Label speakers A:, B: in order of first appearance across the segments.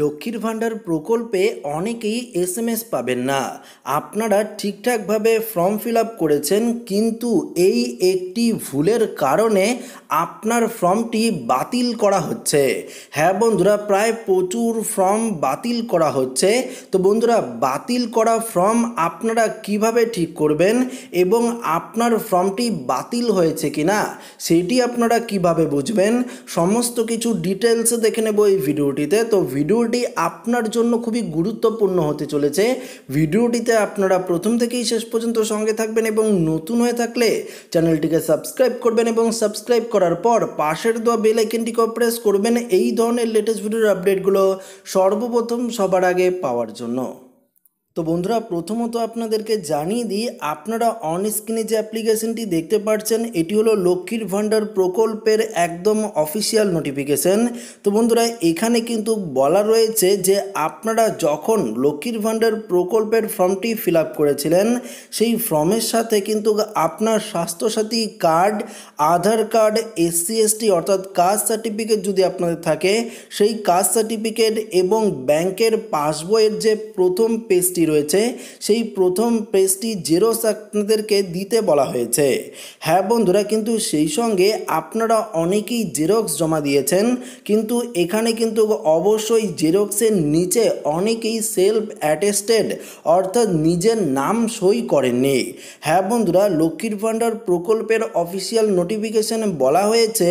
A: লক্ষ্মীর ভাণ্ডার প্রকল্পে অনেকেই এস এম এস পাবেন না আপনারা ঠিকঠাকভাবে ফর্ম ফিল আপ করেছেন কিন্তু এই একটি ভুলের কারণে আপনার ফর্মটি বাতিল করা হচ্ছে হ্যাঁ বন্ধুরা প্রায় প্রচুর ফর্ম বাতিল করা হচ্ছে তো বন্ধুরা বাতিল করা ফর্ম আপনারা কিভাবে ঠিক করবেন এবং আপনার ফর্মটি বাতিল হয়েছে কি না সেটি আপনারা কিভাবে বুঝবেন সমস্ত কিছু ডিটেলস দেখে নেব এই ভিডিওটিতে তো ভিডিও ভিডিওটি আপনার জন্য খুবই গুরুত্বপূর্ণ হতে চলেছে ভিডিওটিতে আপনারা প্রথম থেকেই শেষ পর্যন্ত সঙ্গে থাকবেন এবং নতুন হয়ে থাকলে চ্যানেলটিকে সাবস্ক্রাইব করবেন এবং সাবস্ক্রাইব করার পর পাশের দেওয়া বেলাইকেনটিকেও প্রেস করবেন এই ধরনের লেটেস্ট ভিডিওর আপডেটগুলো সর্বপ্রথম সবার আগে পাওয়ার জন্য তো বন্ধুরা প্রথমত আপনাদেরকে জানিয়ে দিই আপনারা অন স্ক্রিনে যে অ্যাপ্লিকেশনটি দেখতে পাচ্ছেন এটি হলো লক্ষ্মীর ভাণ্ডার প্রকল্পের একদম অফিসিয়াল নোটিফিকেশন তো বন্ধুরা এখানে কিন্তু বলা রয়েছে যে আপনারা যখন লক্ষ্মীর ভাণ্ডার প্রকল্পের ফর্মটি ফিল করেছিলেন সেই ফর্মের সাথে কিন্তু আপনার Swasthya Sathi card Aadhaar card SC ST অর্থাৎ কাস্ট সার্টিফিকেট যদি আপনাদের থাকে সেই কাস্ট সার্টিফিকেট এবং ব্যাংকের পাসবইয়ের যে প্রথম পেজটি পেজটি রয়েছে সেই প্রথম পেজটি জেরক্স আপনাদেরকে দিতে বলা হয়েছে হ্যাঁ বন্ধুরা কিন্তু সেই সঙ্গে আপনারা অনেকেই জেরক্স জমা দিয়েছেন কিন্তু এখানে কিন্তু অবশ্যই জেরক্সের নিচে অনেকেই সেলফ অ্যাটেস্টেড অর্থাৎ নিজের নাম সই করেননি হ্যাঁ বন্ধুরা লক্ষ্মীর ভাণ্ডার প্রকল্পের অফিসিয়াল নোটিফিকেশনে বলা হয়েছে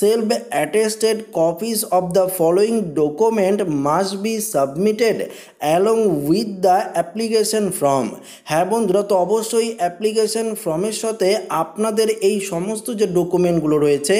A: self attested copies of the following document must be submitted along with the application form হ্যাঁ বন্ধুরা তো অবশ্যই অ্যাপ্লিকেশন ফর্মের সাথে আপনাদের এই সমস্ত যে ডকুমেন্টগুলো রয়েছে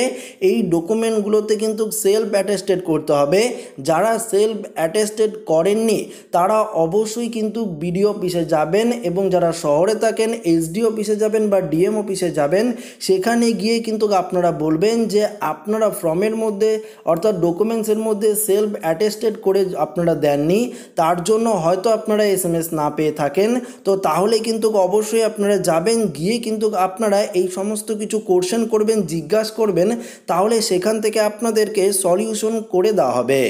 A: এই ডকুমেন্টগুলোতে কিন্তু সেলফ অ্যাটেস্টেড করতে হবে যারা সেলফ অ্যাটেস্টেড করেননি তারা অবশ্যই কিন্তু বিডিও অফিসে যাবেন এবং যারা শহরে থাকেন এসডি অফিসে যাবেন বা ডিএম অফিসে যাবেন সেখানে গিয়ে কিন্তু আপনারা বলবেন যে আপনারা ফর্মের মধ্যে অর্থাৎ ডকুমেন্টসের মধ্যে সেলফ অ্যাটেস্টেড করে আপনারা দেননি তার জন্য হয়তো আপনারা এস এম এসএমএস না পেয়ে থাকেন তো তাহলে কিন্তু অবশ্যই আপনারা যাবেন গিয়ে কিন্তু আপনারা এই সমস্ত কিছু কোর্শন করবেন জিজ্ঞাসা করবেন তাহলে সেখান থেকে আপনাদেরকে সলিউশন করে দেওয়া হবে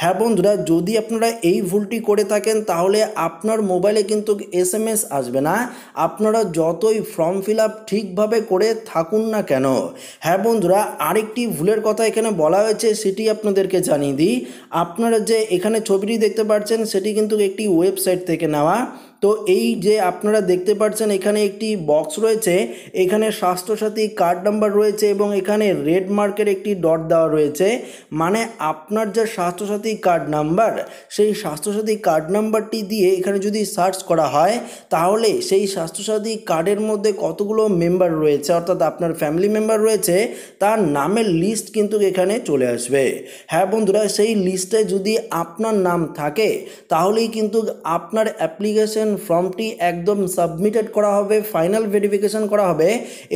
A: হ্যাঁ বন্ধুরা যদি আপনারা এই ভুলটি করে থাকেন তাহলে আপনার মোবাইলে কিন্তু এস এম এস আসবে না আপনারা যতই ফর্ম ফিল আপ ঠিকভাবে করে থাকুন না কেন হ্যাঁ বন্ধুরা আরেকটি ভুলের কথা এখানে বলা হয়েছে সেটি আপনাদেরকে জানিয়ে দিই আপনারা যে এখানে ছবিটি দেখতে পাচ্ছেন সেটি কিন্তু একটি ওয়েবসাইট থেকে নেওয়া lá তো এই যে আপনারা দেখতে পাচ্ছেন এখানে একটি বক্স রয়েছে এখানে স্বাস্থ্যসাথী কার্ড নাম্বার রয়েছে এবং এখানে রেড মার্কের একটি ডট দেওয়া রয়েছে মানে আপনার যে স্বাস্থ্যসাথী কার্ড নাম্বার সেই স্বাস্থ্যসাথী কার্ড নাম্বারটি দিয়ে এখানে যদি সার্চ করা হয় তাহলে সেই স্বাস্থ্যসাথী কার্ডের মধ্যে কতগুলো মেম্বার রয়েছে অর্থাৎ আপনার ফ্যামিলি মেম্বার রয়েছে তার নামের লিস্ট কিন্তু এখানে চলে আসবে হ্যাঁ বন্ধুরা সেই লিস্টে যদি আপনার নাম থাকে তাহলেই কিন্তু আপনার অ্যাপ্লিকেশন অ্যাপ্লিকেশন ফর্মটি একদম সাবমিটেড করা হবে ফাইনাল ভেরিফিকেশন করা হবে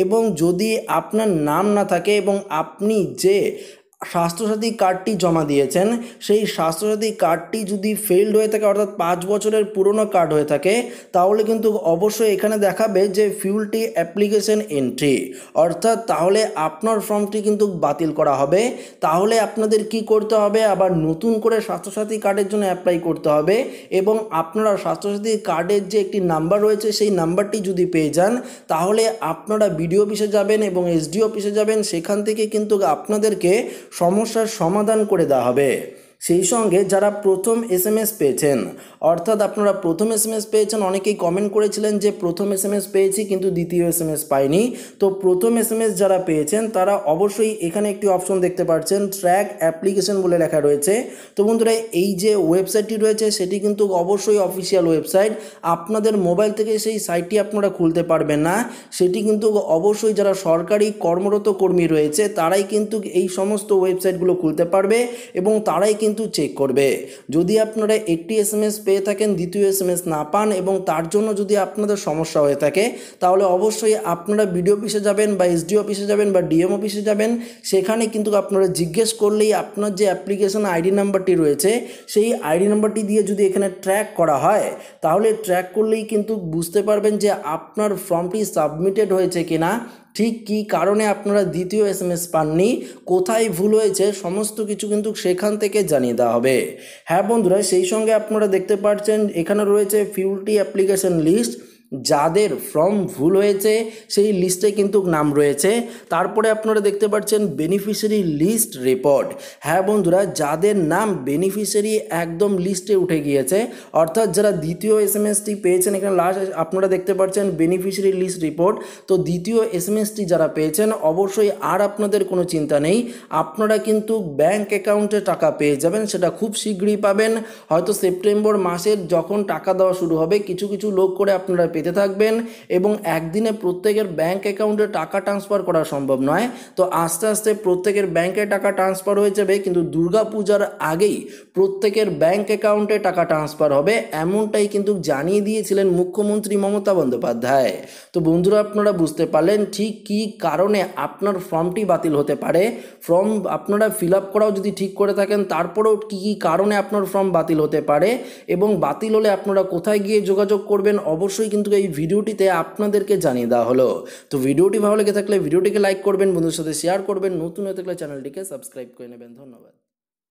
A: এবং যদি আপনার নাম না থাকে এবং আপনি যে স্বাস্থ্যসাথী কার্ডটি জমা দিয়েছেন সেই স্বাস্থ্যসাথী কার্ডটি যদি ফেলড হয়ে থাকে অর্থাৎ পাঁচ বছরের পুরনো কার্ড হয়ে থাকে তাহলে কিন্তু অবশ্যই এখানে দেখাবে যে ফিউলটি অ্যাপ্লিকেশন এন্ট্রি অর্থাৎ তাহলে আপনার ফর্মটি কিন্তু বাতিল করা হবে তাহলে আপনাদের কি করতে হবে আবার নতুন করে স্বাস্থ্যসাথী কার্ডের জন্য অ্যাপ্লাই করতে হবে এবং আপনারা স্বাস্থ্যসাথী কার্ডের যে একটি নাম্বার রয়েছে সেই নাম্বারটি যদি পেয়ে যান তাহলে আপনারা বিডিও অফিসে যাবেন এবং এসডিও অফিসে যাবেন সেখান থেকে কিন্তু আপনাদেরকে সমস্যার সমাধান করে দেওয়া হবে সেই সঙ্গে যারা প্রথম এস এম এস পেয়েছেন অর্থাৎ আপনারা প্রথম এস এম এস পেয়েছেন অনেকেই কমেন্ট করেছিলেন যে প্রথম এস এম এস পেয়েছি কিন্তু দ্বিতীয় এস এম এস পাইনি তো প্রথম এস এম এস যারা পেয়েছেন তারা অবশ্যই এখানে একটি অপশন দেখতে পাচ্ছেন ট্র্যাক অ্যাপ্লিকেশন বলে লেখা রয়েছে তো বন্ধুরা এই যে ওয়েবসাইটটি রয়েছে সেটি কিন্তু অবশ্যই অফিসিয়াল ওয়েবসাইট আপনাদের মোবাইল থেকে সেই সাইটটি আপনারা খুলতে পারবেন না সেটি কিন্তু অবশ্যই যারা সরকারি কর্মরত কর্মী রয়েছে তারাই কিন্তু এই সমস্ত ওয়েবসাইটগুলো খুলতে পারবে এবং তারাই কিন্তু কিন্তু চেক করবে যদি আপনারা একটি এস এম এস পেয়ে থাকেন দ্বিতীয় এস এম এস না পান এবং তার জন্য যদি আপনাদের সমস্যা হয়ে থাকে তাহলে অবশ্যই আপনারা বিডিও অফিসে যাবেন বা এসডি অফিসে যাবেন বা ডিএম অফিসে যাবেন সেখানে কিন্তু আপনারা জিজ্ঞেস করলেই আপনার যে অ্যাপ্লিকেশন আইডি নাম্বারটি রয়েছে সেই আইডি নাম্বারটি দিয়ে যদি এখানে ট্র্যাক করা হয় তাহলে ট্র্যাক করলেই কিন্তু বুঝতে পারবেন যে আপনার ফর্মটি সাবমিটেড হয়েছে কিনা ঠিক কী কারণে আপনারা দ্বিতীয় এস এম এস পাননি কোথায় ভুল হয়েছে সমস্ত কিছু কিন্তু সেখান থেকে জানিয়ে দেওয়া হবে হ্যাঁ বন্ধুরা সেই সঙ্গে আপনারা দেখতে পাচ্ছেন এখানে রয়েছে ফিউলটি অ্যাপ্লিকেশন লিস্ট যাদের ফর্ম ভুল হয়েছে সেই লিস্টে কিন্তু নাম রয়েছে তারপরে আপনারা দেখতে পাচ্ছেন বেনিফিশিয়ারি লিস্ট রেকর্ড হ্যাঁ বন্ধুরা যাদের নাম বেনিফিশিয়ারি একদম লিস্টে উঠে গিয়েছে অর্থাৎ যারা দ্বিতীয় এস এম এসটি পেয়েছেন এখানে লাস্ট আপনারা দেখতে পাচ্ছেন বেনিফিশিয়ারি লিস্ট রিপোর্ট তো দ্বিতীয় এস এম এসটি যারা পেয়েছেন অবশ্যই আর আপনাদের কোনো চিন্তা নেই আপনারা কিন্তু ব্যাংক অ্যাকাউন্টে টাকা পেয়ে যাবেন সেটা খুব শীঘ্রই পাবেন হয়তো সেপ্টেম্বর মাসের যখন টাকা দেওয়া শুরু হবে কিছু কিছু লোক করে আপনারা পেতে থাকবেন এবং একদিনে প্রত্যেকের ব্যাঙ্ক অ্যাকাউন্টে টাকা ট্রান্সফার করা সম্ভব নয় তো আস্তে আস্তে প্রত্যেকের ব্যাঙ্কে টাকা ট্রান্সফার হয়ে যাবে কিন্তু দুর্গাপূজার আগেই প্রত্যেকের ব্যাঙ্ক অ্যাকাউন্টে টাকা ট্রান্সফার হবে এমনটাই কিন্তু জানিয়ে দিয়েছিলেন মুখ্যমন্ত্রী মমতা বন্দ্যোপাধ্যায় তো বন্ধুরা আপনারা বুঝতে পারলেন ঠিক কী কারণে আপনার ফর্মটি বাতিল হতে পারে ফর্ম আপনারা ফিল আপ করাও যদি ঠিক করে থাকেন তারপরেও কী কী কারণে আপনার ফর্ম বাতিল হতে পারে এবং বাতিল হলে আপনারা কোথায় গিয়ে যোগাযোগ করবেন অবশ্যই কিন্তু কিন্তু এই ভিডিওটিতে আপনাদেরকে জানিয়ে দেওয়া হলো তো ভিডিওটি ভালো লেগে থাকলে ভিডিওটিকে লাইক করবেন বন্ধুর সাথে শেয়ার করবেন নতুন হয়ে থাকলে চ্যানেলটিকে সাবস্ক্রাইব করে নেবেন ধন্যবাদ